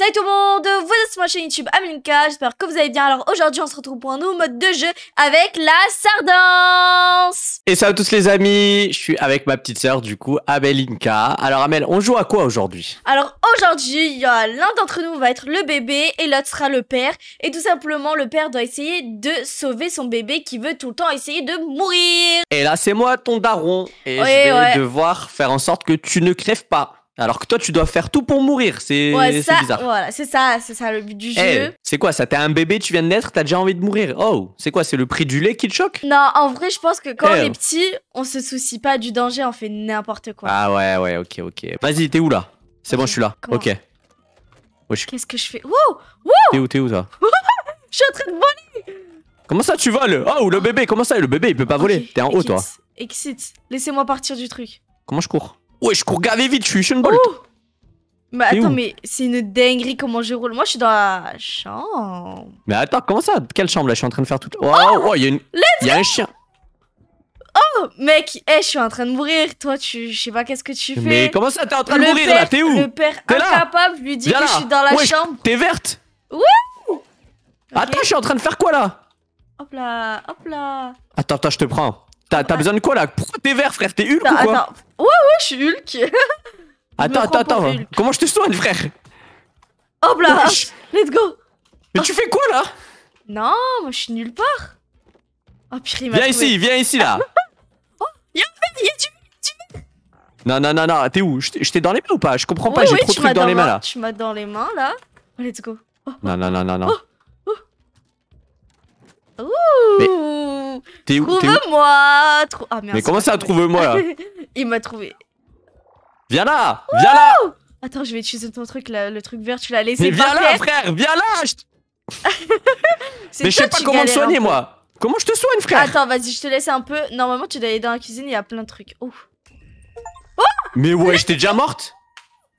Salut tout le monde, vous êtes sur ma chaîne YouTube Amelinka, j'espère que vous allez bien. Alors aujourd'hui on se retrouve pour un nouveau mode de jeu avec la Sardance Et salut à tous les amis, je suis avec ma petite sœur du coup, Amelinka. Alors Amel, on joue à quoi aujourd'hui Alors aujourd'hui, l'un d'entre nous va être le bébé et l'autre sera le père. Et tout simplement le père doit essayer de sauver son bébé qui veut tout le temps essayer de mourir Et là c'est moi ton daron et je vais devoir faire en sorte que tu ne crèves pas alors que toi, tu dois faire tout pour mourir. C'est ouais, bizarre. Voilà, c'est ça, c'est ça le but du eh, jeu. c'est quoi ça T'es un bébé, tu viens de naître, t'as déjà envie de mourir. Oh, c'est quoi C'est le prix du lait qui te choque Non, en vrai, je pense que quand on eh. est petit, on se soucie pas du danger, on fait n'importe quoi. Ah ouais, ouais, ok, ok. Vas-y, t'es où là C'est bon, je suis là. ok. Qu'est-ce que je fais Wouh T'es où, t'es où ça Je suis en train de voler Comment ça tu voles Oh, le bébé, comment ça Le bébé, il peut pas voler. T'es en haut, toi. excite laissez-moi partir du truc. Comment je cours Ouais, je cours gavé vite, je suis une Bolt. Oh mais attends, mais c'est une dinguerie comment je roule. Moi, je suis dans la chambre. Mais attends, comment ça Quelle chambre là Je suis en train de faire tout... Oh, il y a une. Il y a un chien. Oh, mec, eh, je suis en train de mourir. Toi, tu, je sais pas qu'est-ce que tu fais. Mais comment ça T'es en train de mourir là T'es où Le père incapable lui dit que je suis dans la chambre. T'es verte. Ouais. Attends, je suis en train de faire quoi là Hop là, hop là. Attends, attends, je te prends. T'as besoin de quoi là Pourquoi t'es vert, frère T'es Hulk ou quoi attends. Ouais, ouais, je suis Hulk. attends, attends, attends. Comment je te soigne, frère Hop là Let's go Mais tu fais quoi là Non, moi je suis nulle part. Oh, pire, il Viens ici, viens ici là. oh, y'a du non, non, non, non, t'es où Je t'ai dans les mains ou pas Je comprends pas, j'ai trop de trucs dans, les mains là. Tu m'as dans les mains là. Let's oh, go. Non, non, non, non, non. Oh. Ouh T'es Trouve-moi ah, Mais comment ça, trouve-moi là Il m'a trouvé. Viens là Viens là Attends, je vais utiliser ton truc, le truc vert, tu l'as laissé. Mais viens là, frère Viens là Mais je sais pas comment te soigner, moi Comment je te soigne, frère Attends, vas-y, je te laisse un peu. Normalement, tu dois aller dans la cuisine, il y a plein de trucs. Oh Mais ouais, je j'étais déjà morte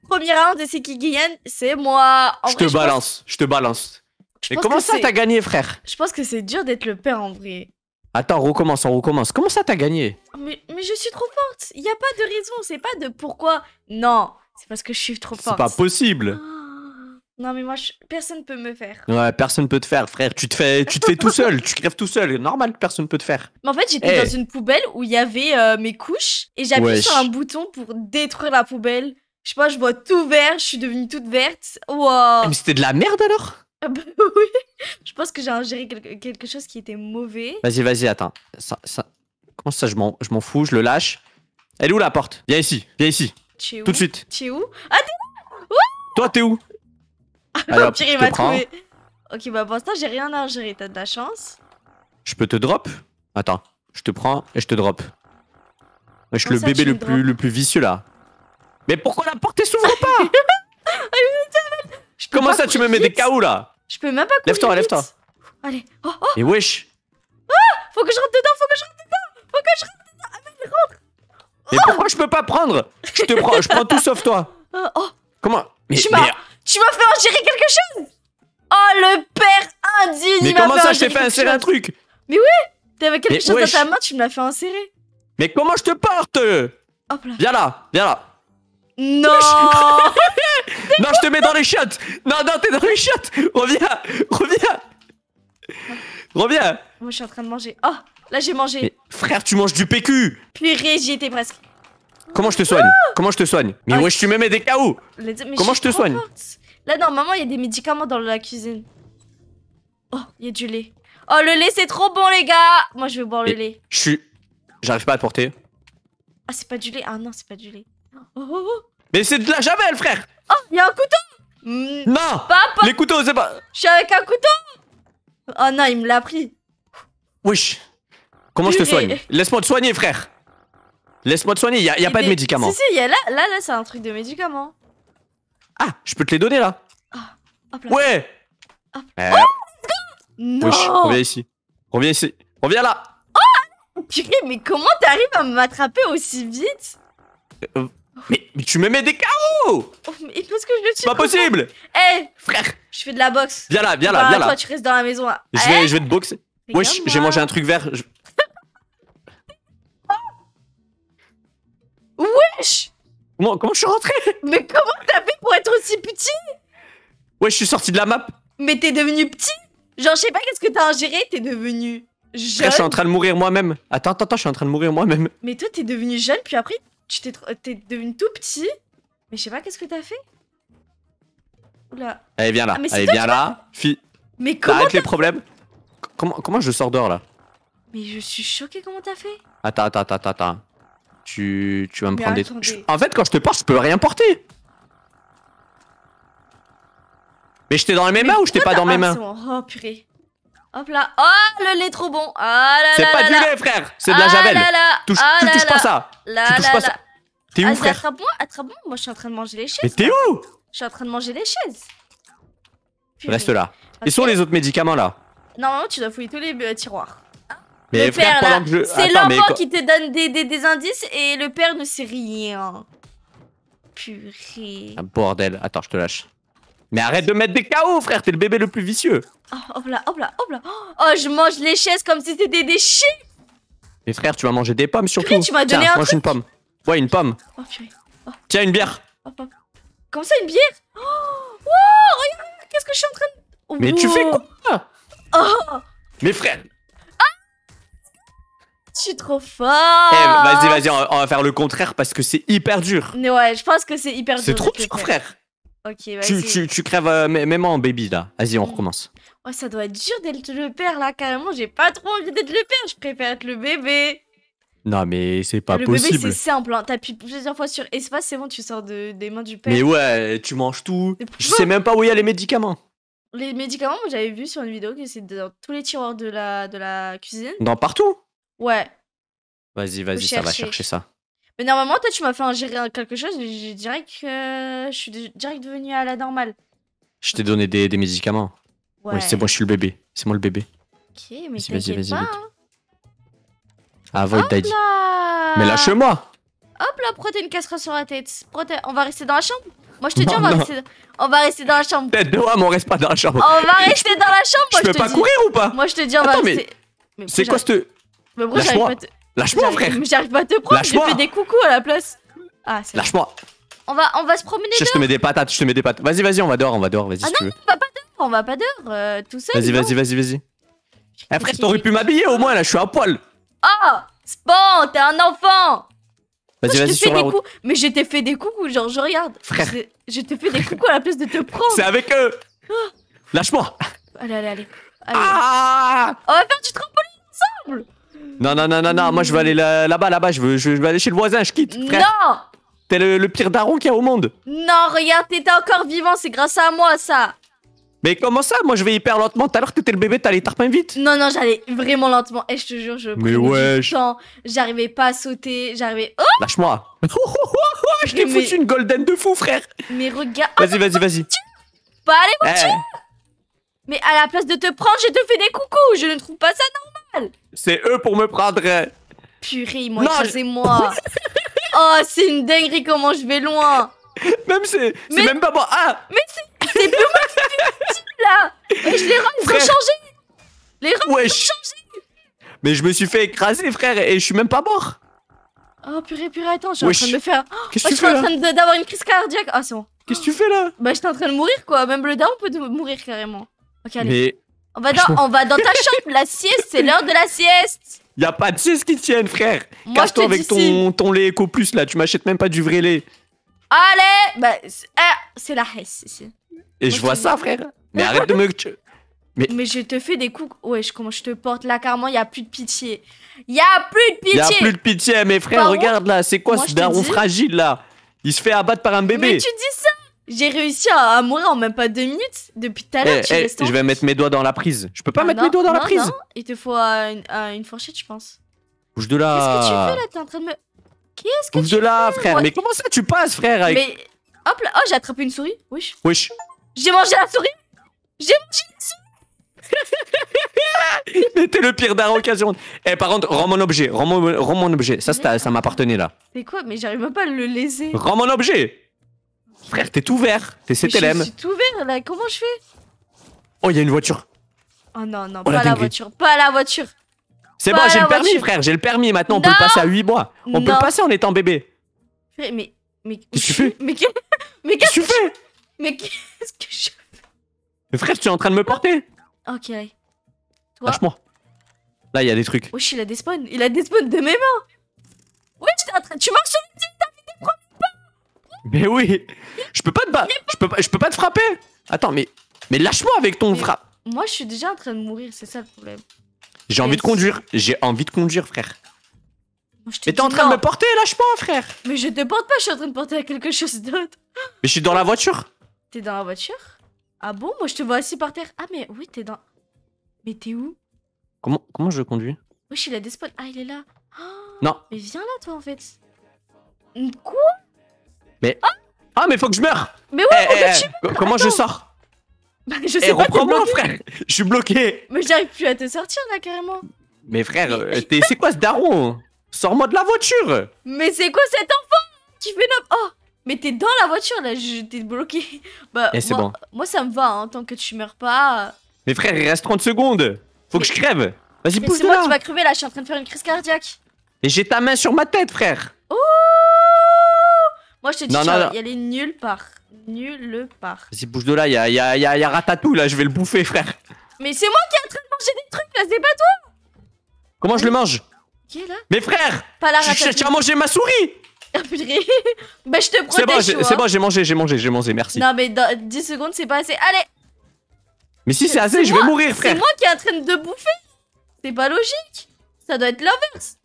Premier round, de c'est qui C'est moi. je te balance, je te balance. Mais comment ça t'as gagné, frère Je pense que c'est dur d'être le père en vrai. Attends, recommence, on recommence. Comment ça t'as gagné mais, mais, je suis trop forte. Il n'y a pas de raison. C'est pas de pourquoi. Non, c'est parce que je suis trop forte. C'est pas possible. Ah. Non, mais moi, personne peut me faire. Ouais, personne peut te faire, frère. Tu te fais, tu te fais tout seul. Tu crèves tout seul. Normal que personne peut te faire. Mais en fait, j'étais dans eh. une poubelle où il y avait euh, mes couches et j'appuie sur un bouton pour détruire la poubelle. Je sais pas, je vois tout vert. Je suis devenue toute verte. Eh, mais c'était de la merde alors ah bah oui, je pense que j'ai ingéré quelque, chose qui était mauvais. Vas-y, vas-y, attends. Ça, ça... Comment ça, je m'en, fous, je le lâche. Elle est où la porte Viens ici, viens ici. Tout de suite. Tu es où Ah, t'es où Toi, t'es où Ah il m'a trouvé. Ok, bah pour l'instant, j'ai rien à ingérer, t'as de la chance. Je peux te drop Attends, je te prends et je te drop. Je suis le bébé le plus, le plus vicieux là. Mais pourquoi la porte s'ouvre pas Comment ça, tu me mets des KO là je peux même pas courir. Lève-toi, lève-toi. Allez. Oh, oh. wesh. Ah faut que je rentre dedans, faut que je rentre dedans. Faut que je rentre dedans. mais ah, rentre. Mais oh. pourquoi je peux pas prendre Je te prends, je prends tout sauf toi. Oh, oh. Comment mais, Tu m'as Tu m'as fait ingérer quelque chose Oh, le père indigne Mais comment ça, je t'ai fait insérer un truc Mais oui T'avais quelque chose dans ta main, tu me l'as fait insérer. Mais comment je te porte Hop là. Viens là, viens là. Non Non, je te mets dans les chiottes Non, non, t'es dans les chiottes Reviens Reviens Reviens Moi, je suis en train de manger. Oh Là, j'ai mangé. frère, tu manges du PQ Purée, j'y étais presque. Comment je te soigne ah Comment je te soigne Mais oui, ah, wesh, tu me mets des KO Comment je te soigne Là, normalement, il y a des médicaments dans la cuisine. Oh, il y a du lait. Oh, le lait, c'est trop bon, les gars Moi, je vais boire le lait. Je J'arrive pas à porter. Ah, c'est pas du lait. Ah non, c'est pas du lait. Oh, oh, oh. Mais c'est de la javel, frère Oh, il y a un couteau hmm. Non Papa Les couteaux, c'est pas... Je suis avec un couteau Oh non, il me l'a pris. Wesh Comment je te soigne Laisse-moi te soigner, frère Laisse-moi te soigner, il n'y a, pas de médicaments. Si, si, y a là, là, là c'est un truc de médicaments. Ah, je peux te les donner, là. Ah, ouais hop. Euh... Oh, non reviens ici. Reviens ici. Reviens là Oh mais comment t'arrives à m'attraper aussi vite euh, mais, tu me mets des carreaux oh, mais parce que je le Pas possible Hé eh, Frère Je fais de la boxe. Viens là, viens là, bah, viens là. Toi, tu restes dans la maison. Hein. Je, vais, eh je vais te boxer. Wesh, j'ai mangé un truc vert. Wesh comment, je suis rentré Mais comment t'as fait pour être aussi petit Wesh, je suis sorti de la map. Mais t'es devenu petit Genre, je sais pas qu'est-ce que t'as ingéré, t'es devenu jeune. Frère, je suis en train de mourir moi-même. Attends, attends, attends, je suis en train de mourir moi-même. Mais toi, t'es devenu jeune, puis après, tu t'es devenu tout petit. Mais je sais pas, qu'est-ce que t'as fait Oula. Allez, bien là. Allez, viens là. fille. Ah, mais comment Arrête les problèmes. Comment, je sors dehors là Mais je suis choquée comment t'as fait. Attends, attends, attends, attends. Tu, vas me prendre des. trucs. En fait, quand je te porte, je peux rien porter. Mais j'étais dans les mêmes mains ou j'étais pas dans mes mains Oh purée. Hop là. Oh, le lait trop bon. Ah là C'est pas du lait, frère. C'est de la Ah là ah là. tu touches pas ça. pas ça. T'es où, ah, frère attrape-moi, attrape-moi. Moi, je suis en train de manger les chaises Mais t'es où Je suis en train de manger les chaises. Reste là. Et sont les autres médicaments là. Normalement, tu dois fouiller tous les euh, tiroirs. Mais le frère, là, pendant que je. c'est l'enfant qui te donne des, des, indices et le père ne sait rien. Purée. Un bordel. Attends, je te lâche. Mais arrête de mettre des KO, frère, t'es le bébé le plus vicieux. Oh, hop là, hop là, hop là. Oh, je mange les chaises comme si c'était des déchets. Mais frère, tu vas manger des pommes surtout. tu m'as donné un une pomme. Ouais, une pomme. Oh, purée. Oh. Tiens, une bière. Comment ça, une bière Oh, qu'est-ce que je suis en train de... Mais tu fais quoi Oh Mes frères ah, Je suis trop fort eh, Vas-y, vas-y, on, va faire le contraire parce que c'est hyper dur. Mais ouais, je pense que c'est hyper dur. C'est trop dur, frère tu, crèves même euh, en baby là. Vas-y, on mm. recommence. Oh, ça doit être dur d'être le père là, carrément. J'ai pas trop envie d'être le père. Je préfère être le bébé. Non, mais c'est pas possible. Ah, le bébé, c'est simple. Hein. T'appuies plusieurs fois sur espace, c'est bon, tu sors des mains du père. Mais ouais, tu manges tout. Je sais même pas où il y a les médicaments. Les médicaments, j'avais vu sur une vidéo que c'est dans tous les tiroirs de la, de la cuisine. Dans partout Ouais. Vas-y, vas-y, ça va chercher ça. Mais normalement, toi, tu m'as fait ingérer quelque chose, j'ai direct que je suis direct devenue à la normale. Je t'ai donné des, des médicaments. Ouais. c'est moi, je suis le bébé. C'est moi le bébé. Ok, mais vas-y, vas-y, vas-y. Hein. ah, Là mais lâche-moi Hop là, prends une casserole sur la tête. On va rester dans la chambre Moi je te dis, on, va rester... on va rester dans la chambre. Tête de homme, on reste pas dans la chambre. On va rester dans la chambre, moi je, peux pas courir ou pas Moi je te dis, on va rester. Mais... C'est quoi ce... Mais moi j'arrive pas Lâche-moi, frère J'arrive pas à te prendre, je fais des coucous à la place. Ah, Lâche-moi on va, on va se promener je, dehors. Je te mets des patates, je te mets des patates. Vas-y, vas-y, on va dehors, on va dehors, vas-y. Ah non, on va pas dehors, on va pas dehors, euh, tout seul. Vas-y, vas-y, vas-y, vas-y. Eh frère, t'aurais pu m'habiller au moins, là, je suis à poil. Oh ah, Spawn, t'es un enfant Vas-y, vas-y, sur la route. Mais je t'ai fait des coucous, genre, je regarde. Frère. Je t'ai fait des coucous à la place de te prendre. C'est avec eux ah. Lâche-moi Allez, allez, allez. allez. Ah on va faire du trampoline ensemble non, non, non, non, moi je vais aller là-bas, là-bas, je veux, je aller chez le voisin, je quitte, frère. Non T'es le, pire daron qu'il y a au monde. Non, regarde, t'étais encore vivant, c'est grâce à moi ça. Mais comment ça Moi je vais hyper lentement. Tout à l'heure t'étais le bébé, t'allais tarpin vite. Non, non, j'allais vraiment lentement. Et eh, je te jure, je prenais ouais, du temps. J'arrivais pas à sauter, j'arrivais. Oh Lâche-moi Je t'ai foutu une golden de fou, frère Mais regarde. Vas-y, vas-y, vas-y. Ah, bah, pas aller, mon eh. Mais à la place de te prendre, je te fais des coucous. Je ne trouve pas ça non c'est eux pour me prendre. Purée, moi, c'est moi. oh, c'est une dinguerie comment je vais loin. Même c'est, C'est même pas mort, Ah. Mais c'est, c'est plus moi qui suis là. Et je les rangs ont changé Les rangs ils ont changé Mais je me suis fait écraser, frère, et je suis même pas mort. Oh purée, purée, attends, je suis en train de me faire. Qu'est-ce que oh, tu fais Je suis en train d'avoir une crise cardiaque. Ah, c'est bon. Qu'est-ce que tu fais là Bah, j'étais en train de mourir quoi. Même le down peut mourir carrément. Ok, allez. On va, dans, ta chambre, la sieste, c'est l'heure de la sieste. Y a pas de sieste qui tienne, frère. Casse-toi avec ton, ton lait éco plus là, tu m'achètes même pas du vrai lait. Allez, bah, ah, c'est la hesse ici. Et je vois ça, frère. Mais arrête de me. Mais... je te fais des coups. Ouais, je, comment je te porte là, carrément, il a plus de pitié. Il a plus de pitié. Il a plus de pitié, mais frère, regarde là, c'est quoi ce daron fragile là Il se fait abattre par un bébé. Mais tu dis ça j'ai réussi à, mourir en même pas deux minutes. Depuis tout à l'heure, eh, eh, Je vais mettre mes doigts dans la prise. Je peux pas ah mettre mes doigts dans la prise. Non. Il te faut euh, euh, une, fourchette, je pense. Bouge de là. Qu'est-ce que tu fais là T'es en train de me. Qu'est-ce que Bouge de là, frère. Mais comment ça tu passes, frère Mais hop là, oh, j'ai attrapé une souris. Wesh. Wesh. J'ai mangé la souris. J'ai mangé une souris. Mais t'es le pire d'un occasion. Eh, par contre, rends mon objet, rends mon, mon objet. Ça, ça m'appartenait là. C'est quoi Mais j'arrive même pas à le laisser. Rends mon objet Frère, t'es tout vert. T'es CTLM. Je suis tout vert là. Comment je fais Oh, il y a une voiture. Oh non, non, oh, pas la voiture. Pas la voiture. C'est bon, j'ai le permis, frère, j'ai le permis. Maintenant, on peut le passer à 8 mois. On peut le passer en étant bébé. Frère, mais. Mais qu'est-ce que tu fais Mais qu'est-ce que tu fais Mais qu'est-ce que je Mais frère, tu es en train de me porter. Ok. Toi... Lâche-moi. Là, il y a des trucs. Wesh, il a des spawns. Il a des spawns de mes mains. tu es en train. Tu marches sur le t'as fait des premiers pas. Mais oui. Je peux pas te battre. Je peux pas, je peux pas te frapper. Attends, mais, mais lâche-moi avec ton frappe. Moi, je suis déjà en train de mourir, c'est ça le problème. J'ai envie de conduire. J'ai envie de conduire, frère. Moi, mais t'es en train de me porter, lâche-moi, frère. Mais je te porte pas, je suis en train de porter à quelque chose d'autre. Mais je suis dans la voiture. T'es dans la voiture Ah bon Moi, je te vois assis par terre. Ah, mais oui, t'es dans. Mais t'es où Comment, comment je conduis Wesh, il a des spots. Ah, il est là. non. Mais viens là, toi, en fait. Quoi Mais. Ah ah, mais faut que je meure Mais ouais, eh, eh, Comment je sors bah, je eh, sais reprends-moi, frère Je suis bloqué Mais j'arrive plus à te sortir, là, carrément Mais frère, euh, c'est quoi ce daron Sors-moi de la voiture Mais c'est quoi cet enfant Tu fais n'importe Oh Mais t'es dans la voiture, là, t'es bloqué Bah, moi, bon. moi, ça me va, hein, tant que tu meurs pas... Mais frère, il reste 30 secondes Faut que je crève Vas-y, pousse moi qui va crever, là, je suis en train de faire une crise cardiaque Et j'ai ta main sur ma tête, frère Oh moi, je te dis, non, non, non. y aller nulle part. Nulle part. Vas-y, bouge de là, il y a, y a, y a Ratatou là, je vais le bouffer, frère. Mais c'est moi qui est en train de manger des trucs là, c'est pas toi Comment je le mange Qui est là Mais frère Pas la Ratatouille. Tu mangé ma souris ah purée Bah je te protège C'est bon, c'est bon, j'ai mangé, j'ai mangé, j'ai mangé, merci. Non mais dans 10 secondes c'est pas assez. Allez Mais si c'est assez, je vais mourir frère C'est moi qui est en train de bouffer C'est pas logique Ça doit être l'inverse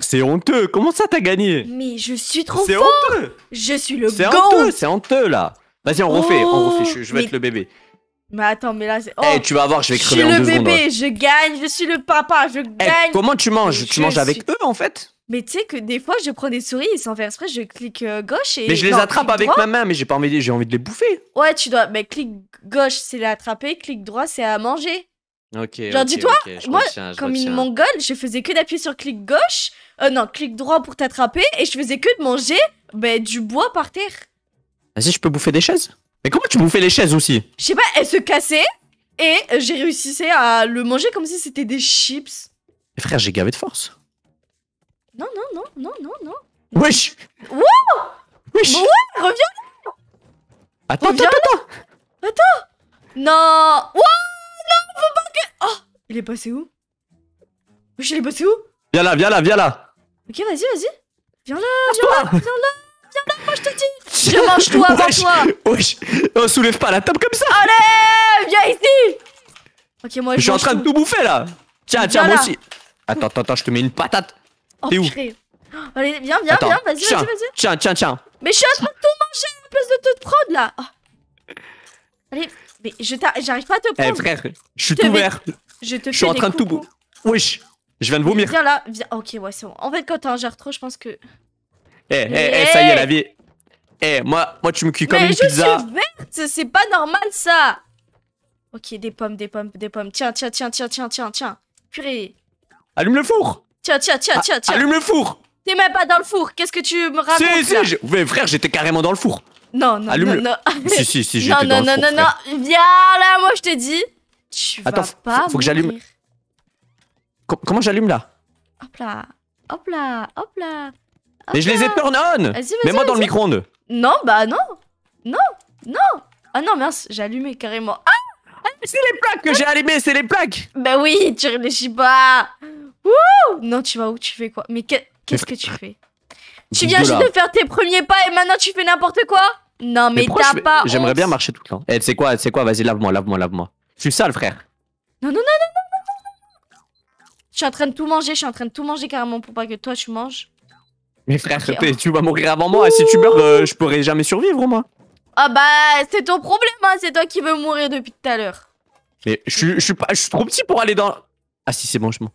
c'est honteux. Comment ça t'as gagné Mais je suis trop fort. C'est honteux. Je suis le C'est honteux, c'est honteux là. Vas-y, on refait, on oh, refait. Je, vais être le bébé. Mais attends, mais là, c'est. Eh, oh. tu vas voir, je vais crever Je suis le bébé, hein. je gagne, je suis le papa, je eh, gagne. comment tu manges Tu manges avec eux en fait mais tu sais que des fois, je prends des souris et sans faire je clique euh, gauche et. Mais je les attrape avec ma main, mais j'ai pas envie, j'ai envie de les bouffer. Ouais, tu dois. Mais clic gauche, c'est l'attraper, clic droit, c'est à manger. Ok. Genre, dis-toi, moi, comme une mongole, je faisais que d'appuyer sur clic gauche, euh, non, clic droit pour t'attraper, et je faisais que de manger bah, du bois par terre. Vas-y, je peux bouffer des chaises Mais comment tu bouffais les chaises aussi Je sais pas, elles se cassaient, et euh, j'ai réussi à le manger comme si c'était des chips. Mais frère, j'ai gavé de force. Non, non, non, non, non, non. Wesh Wouh Wesh reviens Attends, attends, attends Non Wouh Non, faut pas Oh Il est passé où Wesh, il est passé où Viens là, viens là, viens là Ok, vas-y, vas-y. Viens là, viens là, viens là, viens là, moi je te dis Viens, mange-toi avant toi Wesh On oh, soulève pas la table comme ça Allez Viens ici Ok, moi je Je suis en train de tout bouffer là Tiens, tiens, moi aussi Attends, attends, attends, je te mets une patate oh, T'es où oh, Allez, viens, viens, viens, vas-y, vas-y, vas-y Tiens, tiens, tiens Mais je suis en train de tout manger en plus de te prendre là oh. Allez, mais je j'arrive pas à te eh, prendre. Eh frère, je suis tout vert Je te Je suis en train de tout. Wesh, je viens de vomir. Viens là, viens. Ok, ouais, c'est bon. En fait, quand t'as trop, je pense que. Eh, eh, eh, ça y est, la vie. Eh, moi, moi, tu me cuis comme une pizza. Mais je suis verte, c'est pas normal ça. Ok, des pommes, des pommes, des pommes. Tiens, tiens, tiens, tiens, tiens, tiens, tiens. Purée. Allume le four. Tiens, tiens, tiens, ah, tiens, tiens. Allume le four. T'es même pas dans le four. Qu'est-ce que tu me racontes Si, si, mais frère, j'étais carrément dans le four. Non, non, non, si, si, si, j'étais Non, non, non, non, non. Viens là, moi, je te dis. Tu Attends, vas pas faut, que j'allume. comment j'allume là Hop là, hop là, hop là. Mais je les ai turn on Mets-moi dans le micro-ondes Non, bah non Non Non Ah non, mince, j'ai allumé carrément. Ah c'est les plaques que j'ai allumées, c'est les plaques Bah oui, tu réfléchis pas Ouh Non, tu vas où Tu fais quoi Mais qu'est-ce que tu fais Tu viens juste de faire tes premiers pas et maintenant tu fais n'importe quoi non, mais, t'as pas. J'aimerais bien marcher tout le temps. Eh, c'est quoi, c'est quoi Vas-y, lave-moi, lave-moi, lave-moi. Je suis sale, frère. Non, non, non, non, non, non, non, Je suis en train de tout manger, je suis en train de tout manger carrément pour pas que toi tu manges. Mais frère, tu vas mourir avant moi. Si tu meurs, je pourrais jamais survivre, moi. Ah bah, c'est ton problème, c'est toi qui veux mourir depuis tout à l'heure. Mais je suis, pas, je suis trop petit pour aller dans. Ah si, c'est bon, je m'en.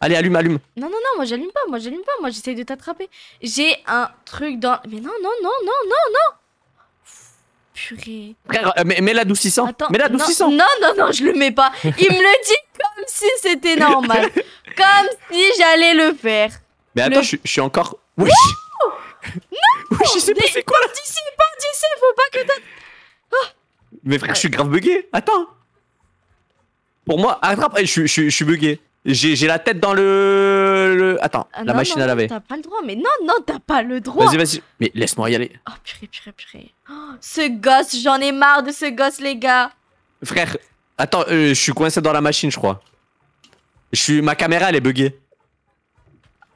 Allez, allume, allume. Non, non, non, moi j'allume pas, moi j'allume pas, moi j'essaye de t'attraper. J'ai un truc dans. Mais non, non, non, non, non, non purée. Frère, euh, mais, mets l'adoucissant. mais l'adoucissant. Non, non, non, je le mets pas. Il me le dit comme si c'était normal. comme si j'allais le faire. Mais attends, je, suis encore. Oui! non! Oui, je sais pas c'est quoi là! D'ici, pas d'ici, faut pas que oh. Mais frère, je suis grave bugué. Attends. Pour moi, attrape. Eh, je, je suis bugué. J'ai la tête dans le. Attends, ah la machine à laver. T'as pas le droit, mais non, non, t'as pas le droit. Vas-y, vas-y. Mais laisse-moi y aller. Oh, purée, purée, purée. Oh, ce gosse, j'en ai marre de ce gosse, les gars. Frère, attends, euh, je suis coincé dans la machine, je crois. Ma caméra, elle est buggée.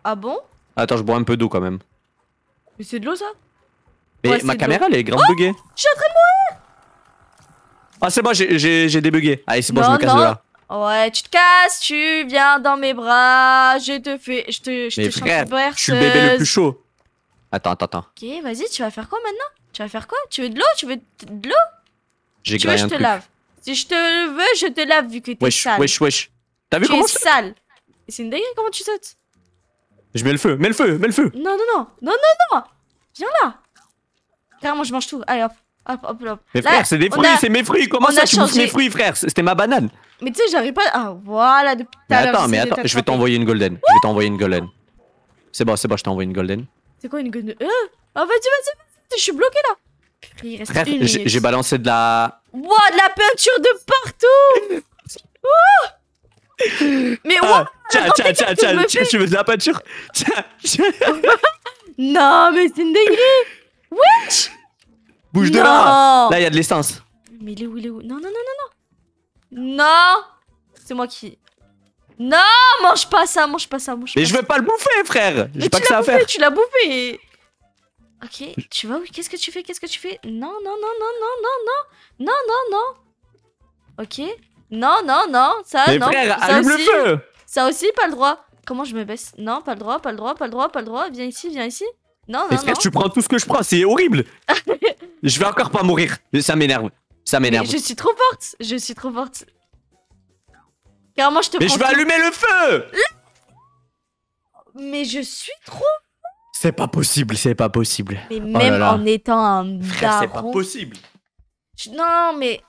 Ah bon Attends, je bois un peu d'eau quand même. Mais c'est de l'eau, ça Mais ma caméra, elle est grave oh buggée. Je suis en train de mourir Ah, c'est bon, j'ai débugué. Allez, c'est bon, je me casse de là. Ouais, tu te casses, tu viens dans mes bras, je te fais, je te, je Mais te frère, je suis le bébé le plus chaud. Attends, attends, attends. Ok, vas-y, tu vas faire quoi maintenant Tu vas faire quoi Tu veux de l'eau Tu veux de l'eau J'ai Tu veux, je te lave. Si je te veux, je te lave vu que t'es wesh, sale. Wesh, wesh, T'as vu tu comment es sale. C'est une dégâts comment tu sautes. Je mets le feu, mets le feu, mets le feu. Non, non, non, non, non, non. Viens là. Carrément, je mange tout. Allez, hop. Hop, hop, hop. Mais frère, c'est des fruits, c'est mes fruits. Comment ça, tu bouffes mes fruits, frère C'était ma banane. Mais tu sais, j'arrive pas. Ah, voilà, depuis tout à Attends, mais attends, je vais t'envoyer une golden. je vais t'envoyer une golden. C'est bon, c'est bon, je t'envoie une golden. C'est quoi une golden euh, Ah, vas-y, vas-y, vas-y je suis bloqué là. Il reste frère, j'ai balancé de la. Wow, de la peinture de partout Mais wow ah, Tiens, tiens, tiens, tiens, tu veux de la peinture Non, mais c'est une dinguerie Wesh Bouge de là Là, il y a de l'essence. Mais il est où, il est où Non, non, non, non, non Non C'est moi qui... Non Mange pas ça, mange pas ça, mange mais pas Mais je vais pas le bouffer, frère J'ai pas que ça à faire tu l'as bouffé Ok, tu vois, qu'est-ce que tu fais, qu'est-ce que tu fais Non, non, non, non, non, non, non Non, non, non Ok Non, non, non, ça, non frère, le feu Ça aussi, pas le droit Comment je me baisse Non, pas le droit, pas le droit, pas le droit, pas le droit Viens ici, viens ici non, non, Mais tu prends tout ce que je prends, c'est horrible. je vais encore pas mourir. Ça m'énerve. Ça m'énerve. Je suis trop forte. Je suis trop forte. Carrément, je te Mais je vais allumer le feu Mais je suis trop C'est pas possible, c'est pas possible. Mais oh même en étant un frère, c'est pas possible. Non, mais...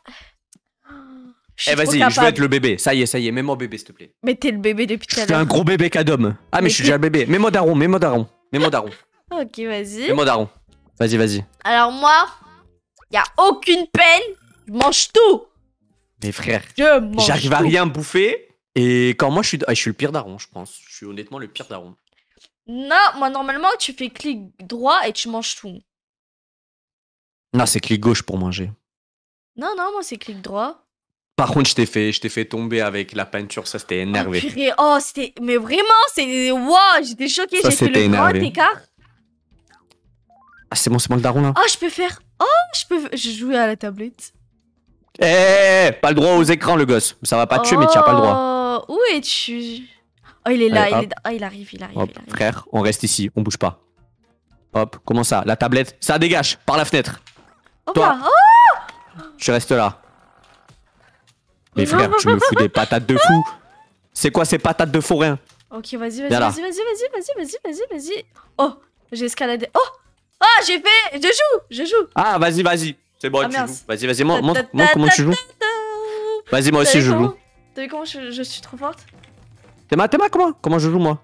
Eh vas-y, je veux être le bébé. Ça y est, ça y est, mets-moi bébé, s'il te plaît. Mais t'es le bébé depuis tout à un gros bébé cadom. Ah, mais, je suis déjà le bébé. Mets-moi daron, mets-moi daron. Mets-moi daron. Ok, vas-y. Fais-moi daron. Vas-y, vas-y. Alors moi, y a aucune peine. Je mange tout. Mais frère, j'arrive à rien bouffer. Et quand moi, je suis, ah, je suis le pire daron, je pense. Je suis honnêtement le pire daron. Non, moi, normalement, tu fais clic droit et tu manges tout. Non, c'est clic gauche pour manger. Non, non, moi, c'est clic droit. Par contre, je t'ai fait, je t'ai fait tomber avec la peinture, ça c'était oh, énervé. Oh, c'était, mais vraiment, c'est, waouh, j'étais choquée, j'ai fait le énervé. Ah, c'est bon, c'est bon, le daron là. Ah, je peux faire. Oh, je peux. Je jouais à la tablette. Eh, eh, eh, pas le droit aux écrans, le gosse. Ça va pas te tuer, mais tu as pas le droit. Oh Où es-tu Oh, il est là, il, est... Oh, il arrive, il arrive, Hop, Frère, on reste ici, on bouge pas. Hop, comment ça La tablette, ça dégage par la fenêtre. Oh, Toi, bah, oh je reste là. Mais frère, tu me fous des patates de fou. C'est quoi ces patates de forain Ok, vas-y, vas-y, vas-y, vas-y, vas-y, vas-y, vas-y, vas-y. Oh, j'ai escaladé. Oh ah, oh, j'ai fait. Je joue, je joue. Ah, vas-y, vas-y. C'est bon, ah, tu joues. Vas-y, vas-y, montre, comment tu joues. Vas-y, moi aussi, je joue. T'as vu comment je, suis trop forte Théma, Théma, comment Comment je joue, moi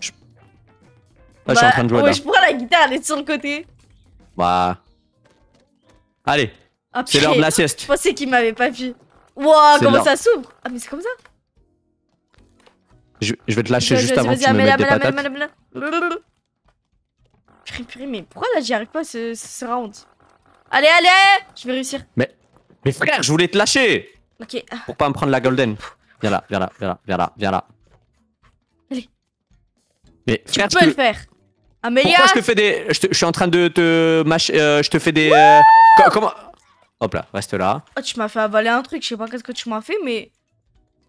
je... Ah, je suis en train de jouer. Bah, ouais, là. je prends la guitare, elle est sur le côté. Bah. Allez. Ah, c'est l'heure de la sieste. Je pensais qu'il m'avait pas vu. Wouah, comment ça s'ouvre Ah, mais c'est comme ça je, je, vais te lâcher juste avant que tu me mettes des patates. Purée, purée, mais pourquoi là j'y arrive pas ce, ce round Allez, allez Je vais réussir. Mais, mais frère, je voulais te lâcher Ok. Pour pas me prendre la golden. Viens là, viens là, viens là, viens là, viens là. Allez. Mais tu peux le faire. Amélia Pourquoi je te fais des... Je, suis en train de te... Mâcher... Euh, je te fais des... Euh, comment... Hop là, reste là. Oh, tu m'as fait avaler un truc, je sais pas qu'est-ce que tu m'as fait, mais...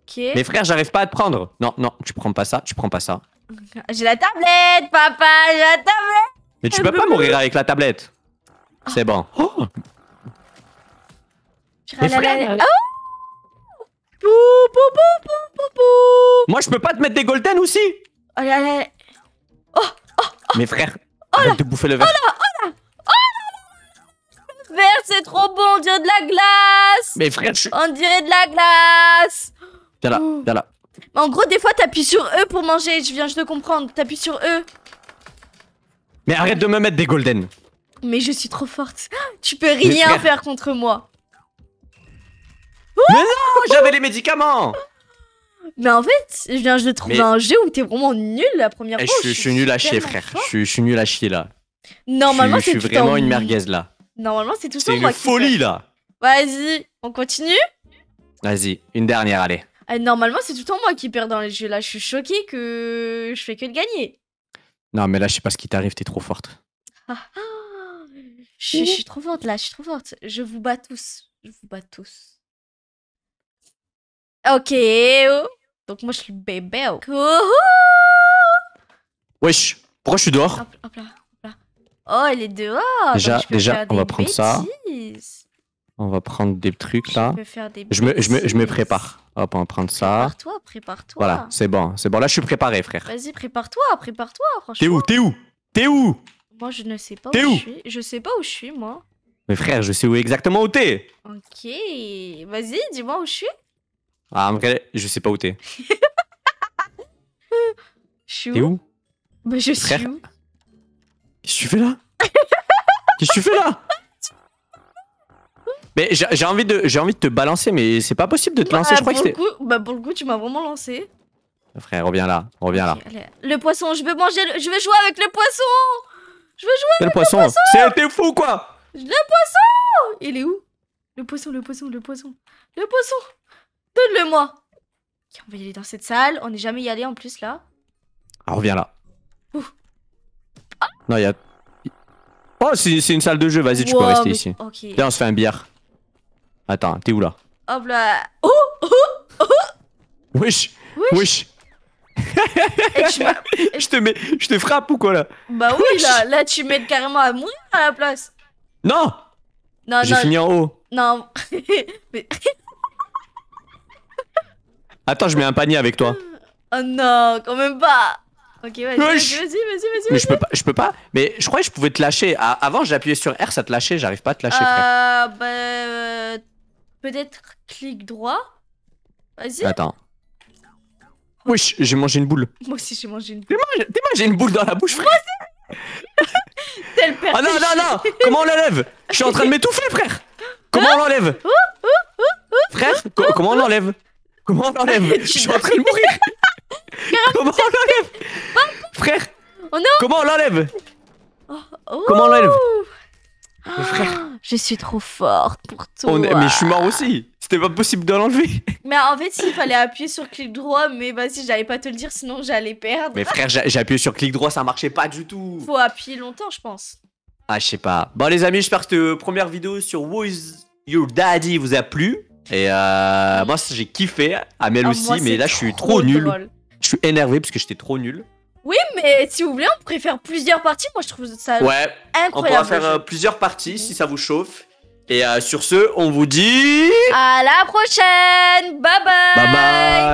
Ok. Mais frère, j'arrive pas à te prendre. Non, non, tu prends pas ça, tu prends pas ça. J'ai la tablette, papa, j'ai la tablette mais tu peux pas mourir avec la tablette. C'est bon. Oh, oh Moi, je peux pas te mettre des golden aussi Oh là là Oh, oh, oh. Mes frères, oh arrête de bouffer le verre. Oh, oh, oh là, oh là, oh là. Le verre, c'est trop bon, on dirait de la glace Mes frères, On dirait de la glace Tiens là, viens là. en gros, des fois, t'appuies sur E pour manger, je viens je de comprendre. T'appuies sur E. Mais arrête de me mettre des golden. Mais je suis trop forte. Tu peux rien faire contre moi. Mais non, j'avais les médicaments. Mais en fait, je viens de trouver un jeu où t'es vraiment nul la première eh, fois. Je, suis nul à chier, frère. Je, suis nul à chier là. Normalement, c'est Je suis vraiment une merguez là. Normalement, c'est tout une folie là. Vas-y, on continue. Vas-y, une dernière, allez. Euh, normalement, c'est tout le moi qui perds dans les jeux là. Je suis choquée que je fais que de gagner. Non, mais là, je sais pas ce qui t'arrive, t'es trop forte. Ah, ah, ah, je, suis trop forte là, je suis trop forte. Je vous bats tous. Je vous bats tous. Ok. Donc moi, je suis bébé. Oh. Wesh, pourquoi je suis dehors hop, là, hop là. Oh, elle est dehors. Déjà, déjà on va prendre ça. On va prendre des trucs là. Je, me, prépare. Hop, on va prendre ça. Prépare-toi, prépare-toi. Voilà, c'est bon, c'est bon. Là, je suis préparé, frère. Vas-y, prépare-toi, prépare-toi, franchement. T'es où T'es où T'es où Moi, je ne sais pas où, je suis. Je sais pas où je suis, moi. Mais frère, je sais où exactement où t'es. Ok, vas-y, dis-moi où je suis. Ah, mais je sais pas où t'es. je suis où T'es où Bah, je suis où Qu'est-ce que tu fais là Qu'est-ce que tu fais là mais j'ai envie de, j'ai envie de te balancer, mais c'est pas possible de te lancer. je bah, crois que bah pour le coup, tu m'as vraiment lancé. Frère, reviens là, reviens là. Le poisson, je veux manger, je veux jouer avec le poisson. Je veux jouer avec le poisson. C'est t'es fou quoi Le poisson. Il est où Le poisson, le poisson, le poisson, le poisson. Donne-le-moi. on va y aller dans cette salle. On n'est jamais y allé en plus là. Ah, reviens là. Non, il y a. Oh, c'est une salle de jeu. Vas-y, tu peux rester ici. on se fait un bière. Attends, t'es où là Hop là Oh Oh, oh. Wesh Wesh, je te mets, je te frappe ou quoi là Bah oui là, là tu mets carrément à moi, à la place. Non. Non J'ai fini en haut. Non. Attends, je mets un panier avec toi. Oh non, quand même pas. Ok, vas-y, vas-y, vas-y, Mais je peux pas, je peux pas. Mais je crois que je pouvais te lâcher. Avant, j'appuyais sur R, ça te lâchait. J'arrive pas à te lâcher, euh, Bah, euh, Peut-être clic droit. Vas-y. Attends. Wesh, j'ai mangé une boule. Moi aussi, j'ai mangé une boule. T'es une boule dans la bouche, frère. Ah non, non, non Comment on l'enlève Je suis en train de m'étouffer, frère Comment on l'enlève hein Frère, comment on l'enlève Comment on l'enlève Je suis en train de mourir oh Comment on l'enlève Frère oh, oh. Comment on l'enlève Comment on l'enlève je suis trop forte pour toi. Mais je suis mort aussi. C'était pas possible de l'enlever. Mais en fait, il fallait appuyer sur clic droit, mais vas-y, j'allais pas te le dire, sinon j'allais perdre. Mais frère, j'ai appuyé sur clic droit, ça marchait pas du tout. Faut appuyer longtemps, je pense. Ah, je sais pas. Bon, les amis, j'espère que cette euh, première vidéo sur Who is Your Daddy vous a plu. Et euh, moi, j'ai kiffé. Amel ah, aussi, mais là, je suis trop nul. Je suis énervé parce que j'étais trop nul. Oui, mais si vous voulez, on pourrait faire plusieurs parties. Moi, je trouve ça incroyable. On pourra faire euh, plusieurs parties si ça vous chauffe. Et euh, sur ce, on vous dit. À la prochaine! Bye bye! Bye bye!